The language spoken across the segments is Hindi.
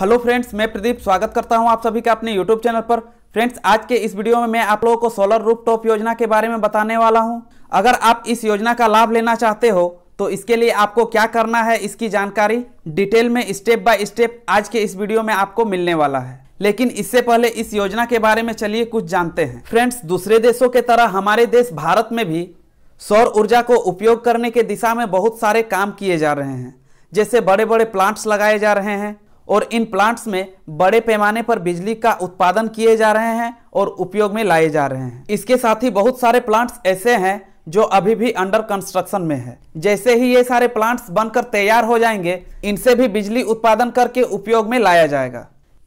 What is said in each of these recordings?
हेलो फ्रेंड्स मैं प्रदीप स्वागत करता हूं आप सभी का अपने यूट्यूब चैनल पर फ्रेंड्स आज के इस वीडियो में मैं आप लोगों को सोलर रूप टॉप योजना के बारे में बताने वाला हूं अगर आप इस योजना का लाभ लेना चाहते हो तो इसके लिए आपको क्या करना है इसकी जानकारी डिटेल में स्टेप बाय स्टेप आज के इस वीडियो में आपको मिलने वाला है लेकिन इससे पहले इस योजना के बारे में चलिए कुछ जानते हैं फ्रेंड्स दूसरे देशों के तरह हमारे देश भारत में भी सौर ऊर्जा को उपयोग करने के दिशा में बहुत सारे काम किए जा रहे हैं जैसे बड़े बड़े प्लांट्स लगाए जा रहे हैं और इन प्लांट्स में बड़े पैमाने पर बिजली का उत्पादन किए जा रहे हैं और उपयोग में लाए जा रहे हैं इसके साथ ही बहुत सारे प्लांट्स ऐसे हैं जो अभी भी अंडर कंस्ट्रक्शन में है जैसे ही ये सारे प्लांट्स बनकर तैयार हो जाएंगे इनसे भी बिजली उत्पादन करके उपयोग में लाया जाएगा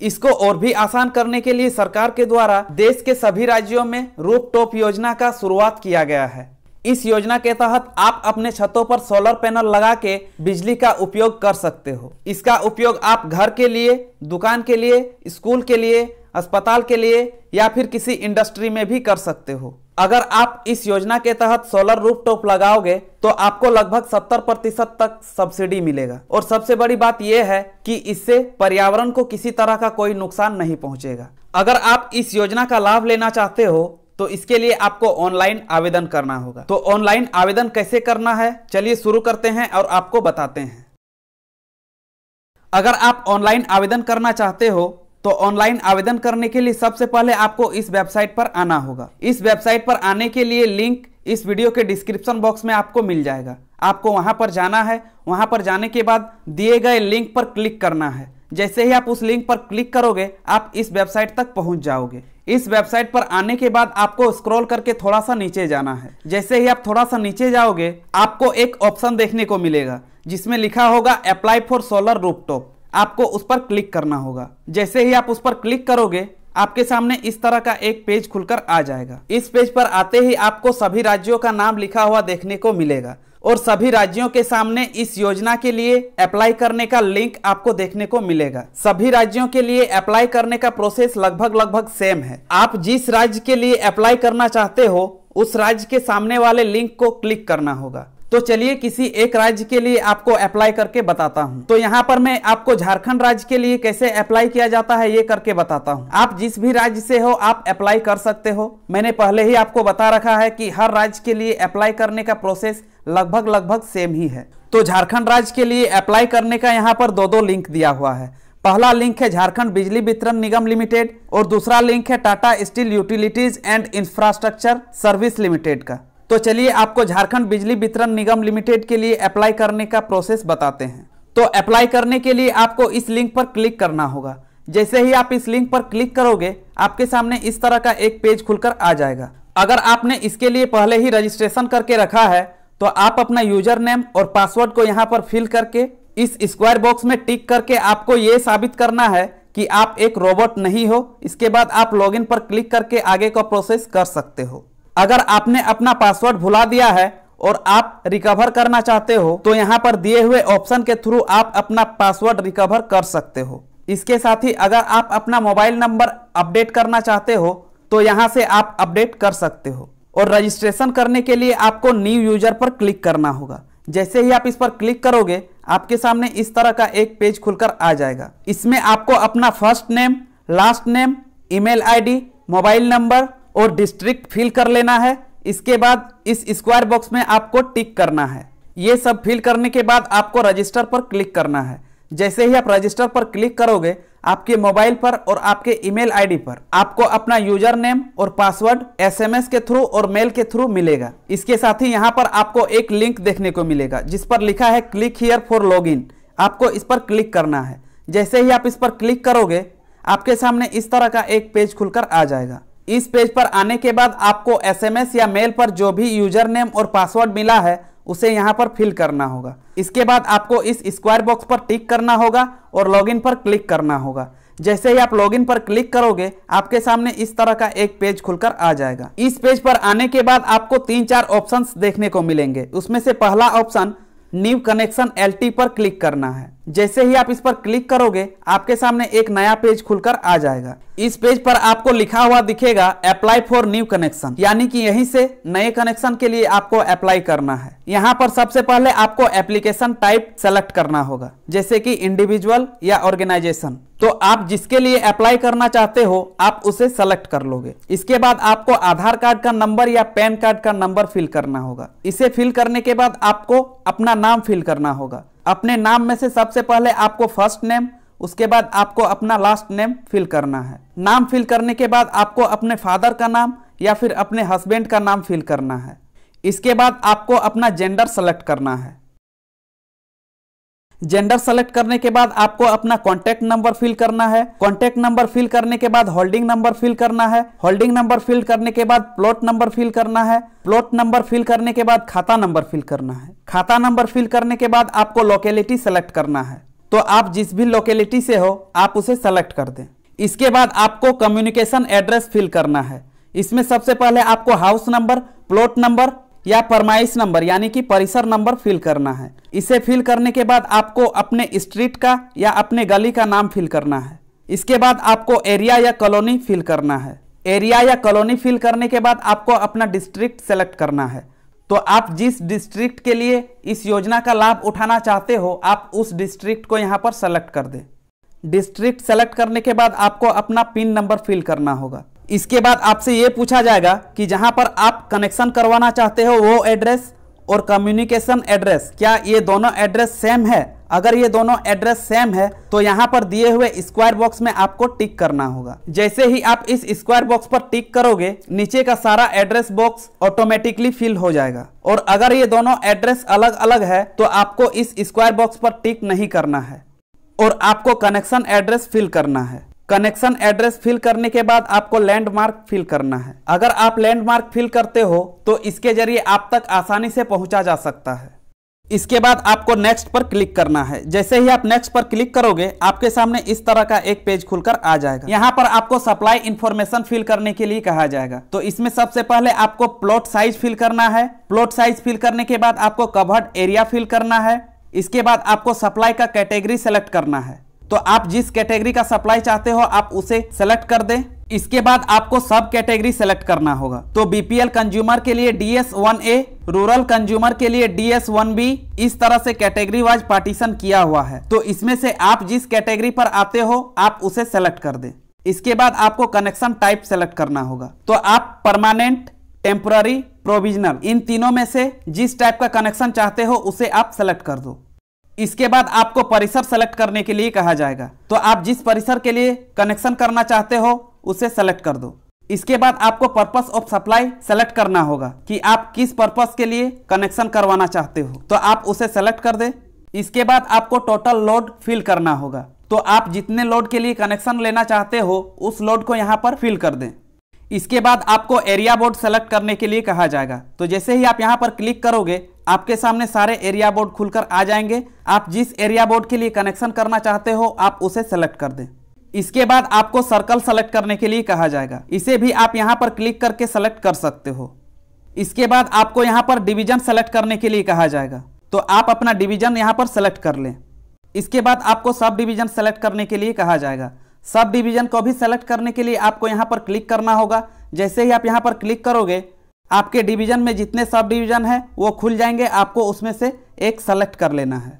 इसको और भी आसान करने के लिए सरकार के द्वारा देश के सभी राज्यों में रूप टॉप योजना का शुरुआत किया गया है इस योजना के तहत आप अपने छतों पर सोलर पैनल लगा के बिजली का उपयोग कर सकते हो इसका उपयोग आप घर के लिए दुकान के लिए स्कूल के लिए अस्पताल के लिए या फिर किसी इंडस्ट्री में भी कर सकते हो अगर आप इस योजना के तहत सोलर रूफ टॉप लगाओगे तो आपको लगभग 70 प्रतिशत तक सब्सिडी मिलेगा और सबसे बड़ी बात यह है कि इससे पर्यावरण को किसी तरह का कोई नुकसान नहीं पहुंचेगा अगर आप इस योजना का लाभ लेना चाहते हो तो इसके लिए आपको ऑनलाइन आवेदन करना होगा तो ऑनलाइन आवेदन कैसे करना है चलिए शुरू करते हैं और आपको बताते हैं अगर आप ऑनलाइन आवेदन करना चाहते हो तो ऑनलाइन आवेदन करने के लिए सबसे पहले आपको इस वेबसाइट पर आना होगा इस वेबसाइट पर आने के लिए लिंक इस वीडियो के डिस्क्रिप्शन बॉक्स में आपको मिल जाएगा आपको वहां पर जाना है वहां पर जाने के बाद दिए गए लिंक पर क्लिक करना है जैसे ही आप उस लिंक पर क्लिक करोगे आप इस वेबसाइट तक पहुंच जाओगे इस वेबसाइट पर आने के बाद आपको स्क्रॉल करके थोड़ा सा नीचे जाना है जैसे ही आप थोड़ा सा नीचे जाओगे आपको एक ऑप्शन देखने को मिलेगा जिसमें लिखा होगा अप्लाई फॉर सोलर रूपटॉप आपको उस पर क्लिक करना होगा जैसे ही आप उस पर क्लिक करोगे आपके सामने इस तरह का एक पेज खुलकर आ जाएगा इस पेज पर आते ही आपको सभी राज्यों का नाम लिखा हुआ देखने को मिलेगा और सभी राज्यों के सामने इस योजना के लिए अप्लाई करने का लिंक आपको देखने को मिलेगा सभी राज्यों के लिए अप्लाई करने का प्रोसेस लगभग लगभग सेम है आप जिस राज्य के लिए अप्लाई करना चाहते हो उस राज्य के सामने वाले लिंक को क्लिक करना होगा तो चलिए किसी एक राज्य के लिए आपको अप्लाई करके बताता हूँ तो यहाँ पर मैं आपको झारखंड राज्य के लिए कैसे अप्लाई किया जाता है ये करके बताता हूँ आप जिस भी राज्य से हो आप अप्लाई कर सकते हो मैंने पहले ही आपको बता रखा है कि हर राज्य के लिए अप्लाई करने का प्रोसेस लगभग लगभग सेम ही है तो झारखंड राज्य के लिए अप्लाई करने का यहाँ पर दो दो लिंक दिया हुआ है पहला लिंक है झारखंड बिजली वितरण निगम लिमिटेड और दूसरा लिंक है Tata steel utilities and infrastructure service limited का तो चलिए आपको झारखंड बिजली वितरण निगम लिमिटेड के लिए अप्लाई करने का प्रोसेस बताते हैं तो अप्लाई करने के लिए आपको इस लिंक पर क्लिक करना होगा जैसे ही आप इस लिंक पर क्लिक करोगे आपके सामने इस तरह का एक पेज खुलकर आ जाएगा अगर आपने इसके लिए पहले ही रजिस्ट्रेशन करके रखा है तो आप अपना यूजर नेम और पासवर्ड को यहाँ पर फिल करके इस स्क्वायर बॉक्स में टिक करके आपको ये साबित करना है कि आप एक रोबोट नहीं हो इसके बाद आप लॉगिन पर क्लिक करके आगे का प्रोसेस कर सकते हो अगर आपने अपना पासवर्ड भुला दिया है और आप रिकवर करना चाहते हो तो यहाँ पर दिए हुए ऑप्शन के थ्रू आप अपना पासवर्ड रिकवर कर सकते हो इसके साथ ही अगर आप अपना मोबाइल नंबर अपडेट करना चाहते हो तो यहाँ से आप अपडेट कर सकते हो और रजिस्ट्रेशन करने के लिए आपको न्यू यूजर पर क्लिक करना होगा जैसे ही आप इस पर क्लिक करोगे आपके सामने इस तरह का एक पेज खुलकर आ जाएगा इसमें आपको अपना first name last name email ID, mobile number और डिस्ट्रिक्ट फिल कर लेना है इसके बाद इस स्क्वायर बॉक्स में आपको टिक करना है ये सब फिल करने के बाद आपको रजिस्टर पर क्लिक करना है जैसे ही आप रजिस्टर पर क्लिक करोगे आपके मोबाइल पर और आपके ईमेल आईडी पर आपको अपना यूजर नेम और पासवर्ड एसएमएस के थ्रू और मेल के थ्रू मिलेगा इसके साथ ही यहाँ पर आपको एक लिंक देखने को मिलेगा जिस पर लिखा है क्लिक हियर फॉर लॉगिन आपको इस पर क्लिक करना है जैसे ही आप इस पर क्लिक करोगे आपके सामने इस तरह का एक पेज खुलकर आ जाएगा इस पेज पर आने के बाद आपको एसएमएस या मेल पर जो भी यूजर नेम और पासवर्ड मिला है उसे यहाँ पर फिल करना होगा इसके बाद आपको इस स्क्वायर बॉक्स पर टिक करना होगा और लॉगिन पर क्लिक करना होगा जैसे ही आप लॉगिन पर क्लिक करोगे आपके सामने इस तरह का एक पेज खुलकर आ जाएगा इस पेज पर आने के बाद आपको तीन चार ऑप्शंस देखने को मिलेंगे उसमें से पहला ऑप्शन न्यू कनेक्शन एल पर क्लिक करना है जैसे ही आप इस पर क्लिक करोगे आपके सामने एक नया पेज खुलकर आ जाएगा इस पेज पर आपको लिखा हुआ दिखेगा अप्लाई फॉर न्यू कनेक्शन यानी कि यहीं से नए कनेक्शन के लिए आपको अप्लाई करना है यहाँ पर सबसे पहले आपको एप्लीकेशन टाइप सेलेक्ट करना होगा जैसे कि इंडिविजुअल या ऑर्गेनाइजेशन तो आप जिसके लिए अप्लाई करना चाहते हो आप उसे सेलेक्ट कर लोगे इसके बाद आपको आधार कार्ड का नंबर या पैन कार्ड का नंबर फिल करना होगा इसे फिल करने के बाद आपको अपना नाम फिल करना होगा अपने नाम में से सबसे पहले आपको फर्स्ट नेम उसके बाद आपको अपना लास्ट नेम फिल करना है नाम फिल करने के बाद आपको अपने फादर का नाम या फिर अपने हस्बैंड का नाम फिल करना है इसके बाद आपको अपना जेंडर सेलेक्ट करना है जेंडर सेलेक्ट करने के बाद आपको अपना कॉन्टेक्ट नंबर फिल करना है कॉन्टेक्ट नंबर फिल करने के बाद होल्डिंग नंबर फिल करना है होल्डिंग नंबर फिल करने के बाद प्लॉट नंबर फिल करना है प्लॉट नंबर फिल करने के बाद खाता नंबर फिल करना है खाता नंबर फिल करने के बाद आपको लोकेलिटी सेलेक्ट करना है तो आप जिस भी लोकेलिटी से हो आप उसे सेलेक्ट कर दें इसके बाद आपको कम्युनिकेशन एड्रेस फिल करना है इसमें सबसे पहले आपको हाउस नंबर प्लॉट नंबर या फरमाइश नंबर यानी कि परिसर नंबर फिल करना है इसे फिल करने के बाद आपको अपने स्ट्रीट का या अपने गली का नाम फिल करना है इसके बाद आपको एरिया या कॉलोनी फिल करना है एरिया या कॉलोनी फिल करने के बाद आपको अपना डिस्ट्रिक्ट सेलेक्ट करना है तो आप जिस डिस्ट्रिक्ट के लिए इस योजना का लाभ उठाना चाहते हो आप उस डिस्ट्रिक्ट को यहाँ पर सेलेक्ट कर दें डिस्ट्रिक्ट सेलेक्ट करने के बाद आपको अपना पिन नंबर फिल करना होगा इसके बाद आपसे ये पूछा जाएगा कि जहाँ पर आप कनेक्शन करवाना चाहते हो वो एड्रेस और कम्युनिकेशन एड्रेस क्या ये दोनों एड्रेस सेम है अगर ये दोनों एड्रेस सेम है तो यहाँ पर दिए हुए स्क्वायर बॉक्स में आपको टिक करना होगा जैसे ही आप इस स्क्वायर बॉक्स पर टिक करोगे नीचे का सारा एड्रेस बॉक्स ऑटोमेटिकली फिल हो जाएगा और अगर ये दोनों एड्रेस अलग अलग है तो आपको इस स्क्वायर बॉक्स पर टिक नहीं करना है और आपको कनेक्शन एड्रेस फिल करना है कनेक्शन एड्रेस फिल करने के बाद आपको लैंडमार्क फिल करना है अगर आप लैंडमार्क फिल करते हो तो इसके जरिए आप तक आसानी से पहुंचा जा सकता है इसके बाद आपको नेक्स्ट पर क्लिक करना है जैसे ही आप नेक्स्ट पर क्लिक करोगे आपके सामने इस तरह का एक पेज खुलकर आ जाएगा यहाँ पर आपको सप्लाई इन्फॉर्मेशन फिल करने के लिए कहा जाएगा तो इसमें सबसे पहले आपको प्लॉट साइज फिल करना है प्लॉट साइज फिल करने के बाद आपको कवर्ड एरिया फिल करना है इसके बाद आपको सप्लाई का कैटेगरी सेलेक्ट करना है तो आप जिस कैटेगरी का सप्लाई चाहते हो आप उसे सेलेक्ट कर दें इसके बाद आपको सब कैटेगरी सेलेक्ट करना होगा तो बीपीएल कंज्यूमर के लिए DS one A rural consumer के लिए डीएस वन बी इस तरह से कैटेगरी वाइज पार्टीशन किया हुआ है तो इसमें से आप जिस कैटेगरी पर आते हो आप उसे सेलेक्ट कर दें इसके बाद आपको कनेक्शन टाइप सेलेक्ट करना होगा तो आप परमानेंट टेम्पररी प्रोविजनल इन तीनों में से जिस टाइप का कनेक्शन चाहते हो उसे आप सेलेक्ट कर दो इसके बाद आपको परिसर सेलेक्ट करने के लिए कहा जाएगा तो आप जिस परिसर के लिए कनेक्शन करना चाहते हो उसे सेलेक्ट कर दो इसके बाद आपको पर्पस ऑफ सप्लाई सेलेक्ट करना होगा कि आप किस पर्पस के लिए कनेक्शन करवाना चाहते हो तो आप उसे सेलेक्ट कर दे इसके बाद आपको टोटल लोड फिल करना होगा तो आप जितने लोड के लिए कनेक्शन लेना चाहते हो उस लोड को यहाँ पर फिल कर दें इसके बाद आपको एरिया बोर्ड सेलेक्ट करने के लिए कहा जाएगा तो जैसे ही आप यहाँ पर क्लिक करोगे आपके सामने सारे एरिया बोर्ड खुलकर आ जाएंगे आप जिस एरिया बोर्ड के लिए कनेक्शन करना चाहते हो आप उसे सेलेक्ट कर दें इसके बाद आपको सर्कल सेलेक्ट करने के लिए कहा जाएगा इसे भी आप यहाँ पर क्लिक करके सेलेक्ट कर सकते हो इसके बाद आपको यहाँ पर डिवीजन सेलेक्ट करने के लिए कहा जाएगा तो आप अपना डिवीजन यहाँ पर सेलेक्ट कर लें इसके बाद आपको सब डिवीजन सेलेक्ट करने के लिए कहा जाएगा सब डिवीजन को भी सेलेक्ट करने के लिए आपको यहाँ पर क्लिक करना होगा जैसे ही आप यहाँ पर क्लिक करोगे आपके डिवीज़न में जितने सब डिवीज़न हैं वो खुल जाएंगे आपको उसमें से एक सेलेक्ट कर लेना है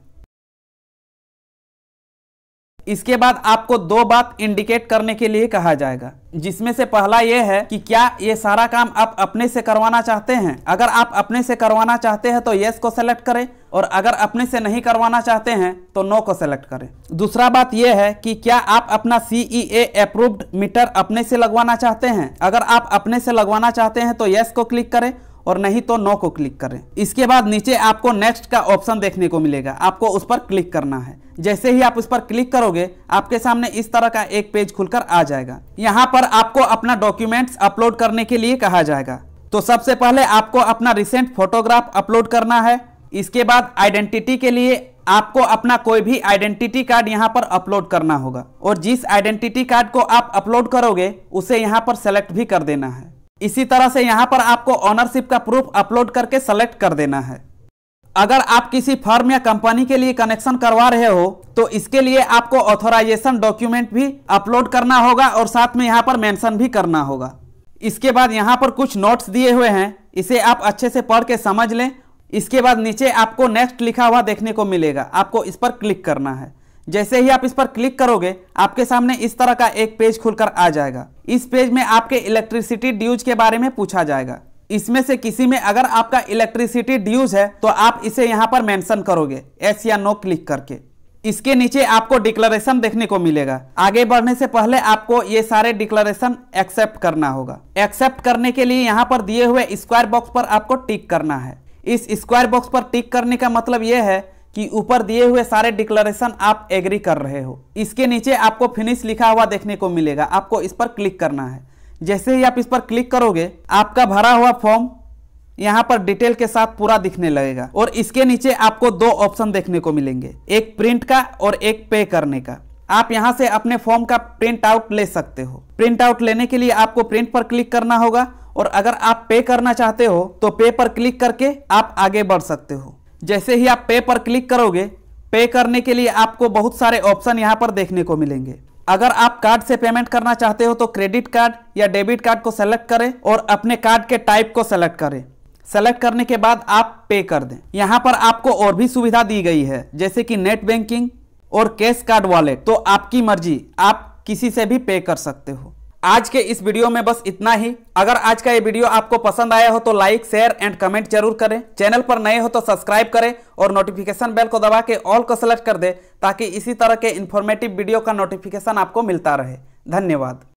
इसके बाद आपको दो बात इंडिकेट करने के लिए कहा जाएगा जिसमें से पहला यह है कि क्या ये सारा काम आप अपने से करवाना चाहते हैं अगर आप अपने से करवाना चाहते हैं तो यस को सेलेक्ट करें और अगर अपने से नहीं करवाना चाहते हैं तो नो को सेलेक्ट करें दूसरा बात यह है कि क्या आप अपना ए अप्रूव्ड मीटर अपने से लगवाना चाहते हैं अगर आप अपने से लगवाना चाहते हैं तो यस को क्लिक करें और नहीं तो नो को क्लिक करें इसके बाद नीचे आपको नेक्स्ट का ऑप्शन देखने को मिलेगा आपको उस पर क्लिक करना है जैसे ही आप उस पर क्लिक करोगे आपके सामने इस तरह का एक पेज खुलकर आ जाएगा यहाँ पर आपको अपना डॉक्यूमेंट्स अपलोड करने के लिए कहा जाएगा तो सबसे पहले आपको अपना रिसेंट फोटोग्राफ अपलोड करना है इसके बाद आइडेंटिटी के लिए आपको अपना कोई भी आइडेंटिटी कार्ड यहाँ पर अपलोड करना होगा और जिस आइडेंटिटी कार्ड को आप अपलोड करोगे उसे यहाँ पर सेलेक्ट भी कर देना है इसी तरह से यहाँ पर आपको ऑनरशिप का प्रूफ अपलोड करके सेलेक्ट कर देना है अगर आप किसी फर्म या कंपनी के लिए कनेक्शन करवा रहे हो तो इसके लिए आपको ऑथोराइजेशन डॉक्यूमेंट भी अपलोड करना होगा और साथ में यहाँ पर मेंशन भी करना होगा इसके बाद यहाँ पर कुछ नोट्स दिए हुए हैं इसे आप अच्छे से पढ़ के समझ लें इसके बाद नीचे आपको नेक्स्ट लिखा हुआ देखने को मिलेगा आपको इस पर क्लिक करना है जैसे ही आप इस पर क्लिक करोगे आपके सामने इस तरह का एक पेज खुलकर आ जाएगा इस पेज में आपके इलेक्ट्रिसिटी ड्यूज के बारे में पूछा जाएगा इसमें से किसी में अगर आपका इलेक्ट्रिसिटी ड्यूज है तो आप इसे यहाँ पर मेंशन करोगे एस या नो क्लिक करके इसके नीचे आपको डिक्लेरेशन देखने को मिलेगा आगे बढ़ने से पहले आपको ये सारे डिक्लेरेशन एक्सेप्ट करना होगा एक्सेप्ट करने के लिए यहाँ पर दिए हुए स्क्वायर बॉक्स पर आपको टिक करना है इस स्क्वायर बॉक्स पर टिक करने का मतलब यह है कि ऊपर दिए हुए सारे डिक्लेरेशन आप एग्री कर रहे हो इसके नीचे आपको फिनिश लिखा हुआ देखने को मिलेगा आपको इस पर क्लिक करना है जैसे ही आप इस पर क्लिक करोगे आपका भरा हुआ फॉर्म यहाँ पर डिटेल के साथ पूरा दिखने लगेगा और इसके नीचे आपको दो ऑप्शन देखने को मिलेंगे एक प्रिंट का और एक पे करने का आप यहाँ से अपने फॉर्म का प्रिंट आउट ले सकते हो प्रिंट आउट लेने के लिए आपको प्रिंट पर क्लिक करना होगा और अगर आप पे करना चाहते हो तो पे पर क्लिक करके आप आगे बढ़ सकते हो जैसे ही आप पे पर क्लिक करोगे पे करने के लिए आपको बहुत सारे ऑप्शन यहाँ पर देखने को मिलेंगे अगर आप कार्ड से पेमेंट करना चाहते हो तो क्रेडिट कार्ड या डेबिट कार्ड को सेलेक्ट करें और अपने कार्ड के टाइप को सेलेक्ट करें सेलेक्ट करने के बाद आप पे कर दें यहाँ पर आपको और भी सुविधा दी गई है जैसे कि नेट बैंकिंग और कैश कार्ड वॉलेट तो आपकी मर्जी आप किसी से भी पे कर सकते हो आज के इस वीडियो में बस इतना ही अगर आज का ये वीडियो आपको पसंद आया हो तो लाइक शेयर एंड कमेंट जरूर करें चैनल पर नए हो तो सब्सक्राइब करें और नोटिफिकेशन बेल को दबा के ऑल को सेलेक्ट कर दें ताकि इसी तरह के इन्फॉर्मेटिव वीडियो का नोटिफिकेशन आपको मिलता रहे धन्यवाद